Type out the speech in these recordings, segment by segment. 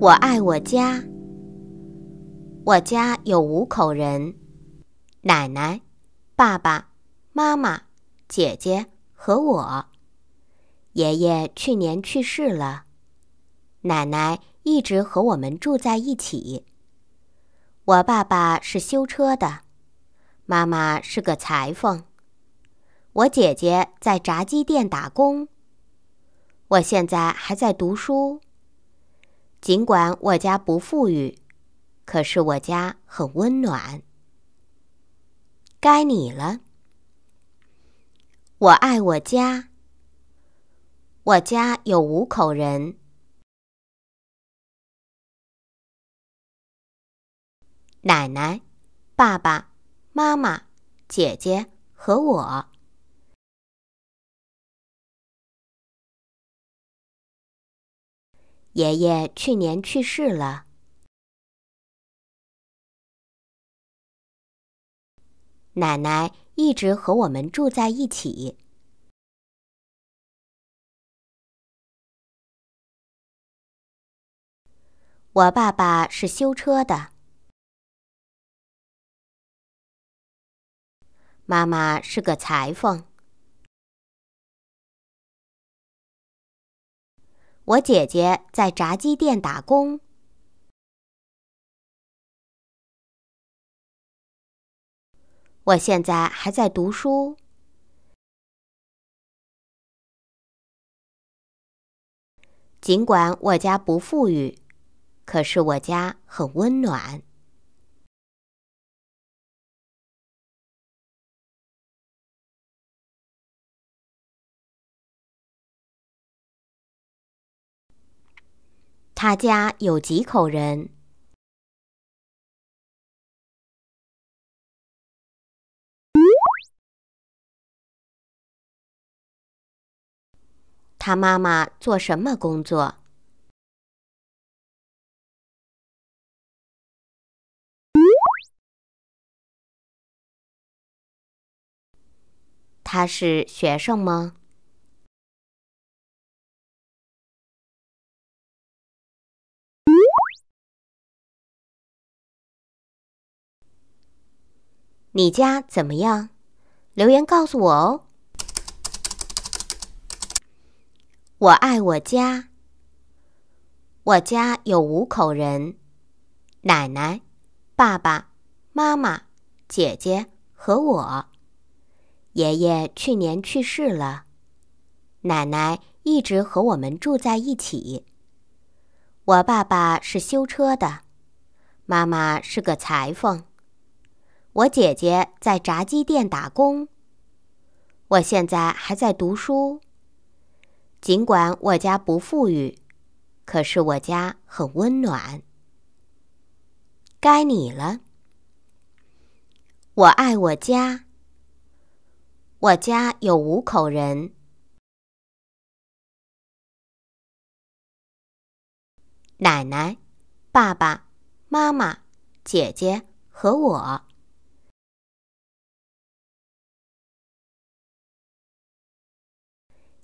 我爱我家。我家有五口人：奶奶、爸爸、妈妈、姐姐和我。爷爷去年去世了，奶奶一直和我们住在一起。我爸爸是修车的，妈妈是个裁缝，我姐姐在炸鸡店打工。我现在还在读书。尽管我家不富裕，可是我家很温暖。该你了。我爱我家。我家有五口人：奶奶、爸爸、妈妈、姐姐和我。爷爷去年去世了，奶奶一直和我们住在一起。我爸爸是修车的，妈妈是个裁缝。我姐姐在炸鸡店打工。我现在还在读书。尽管我家不富裕，可是我家很温暖。他家有几口人？他妈妈做什么工作？他是学生吗？你家怎么样？留言告诉我哦。我爱我家。我家有五口人：奶奶、爸爸、妈妈、姐姐和我。爷爷去年去世了，奶奶一直和我们住在一起。我爸爸是修车的，妈妈是个裁缝。我姐姐在炸鸡店打工。我现在还在读书。尽管我家不富裕，可是我家很温暖。该你了。我爱我家。我家有五口人：奶奶、爸爸、妈妈、姐姐和我。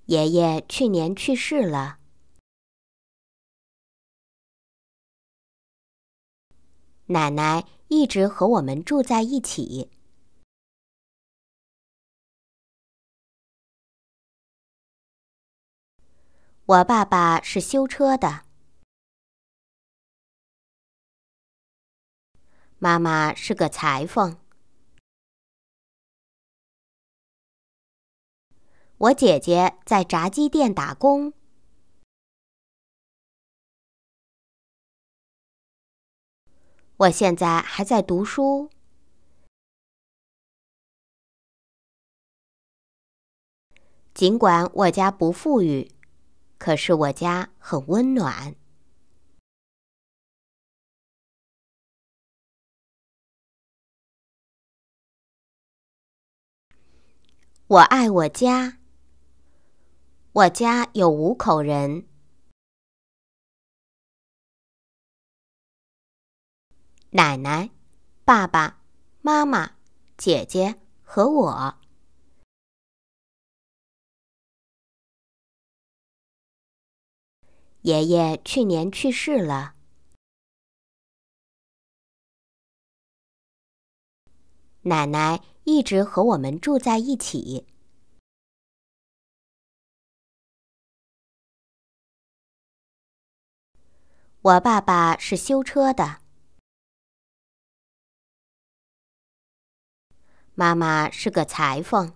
爷爷去年去世了，奶奶一直和我们住在一起。我爸爸是修车的，妈妈是个裁缝。我姐姐在炸鸡店打工。我现在还在读书。尽管我家不富裕，可是我家很温暖。我爱我家。我家有五口人：奶奶、爸爸、妈妈、姐姐和我。爷爷去年去世了。奶奶一直和我们住在一起。我爸爸是修车的，妈妈是个裁缝，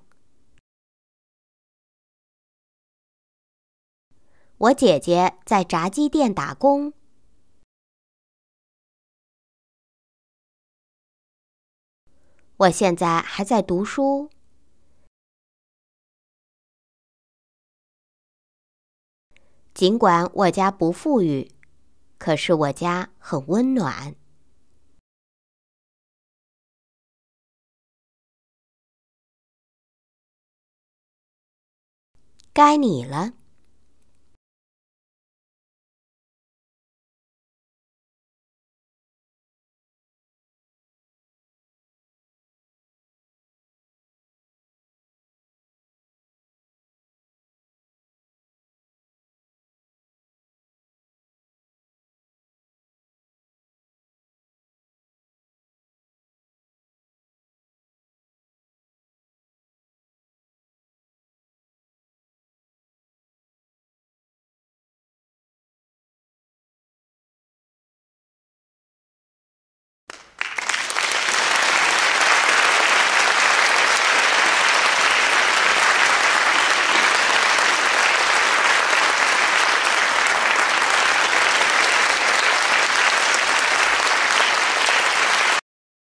我姐姐在炸鸡店打工，我现在还在读书，尽管我家不富裕。可是我家很温暖。该你了。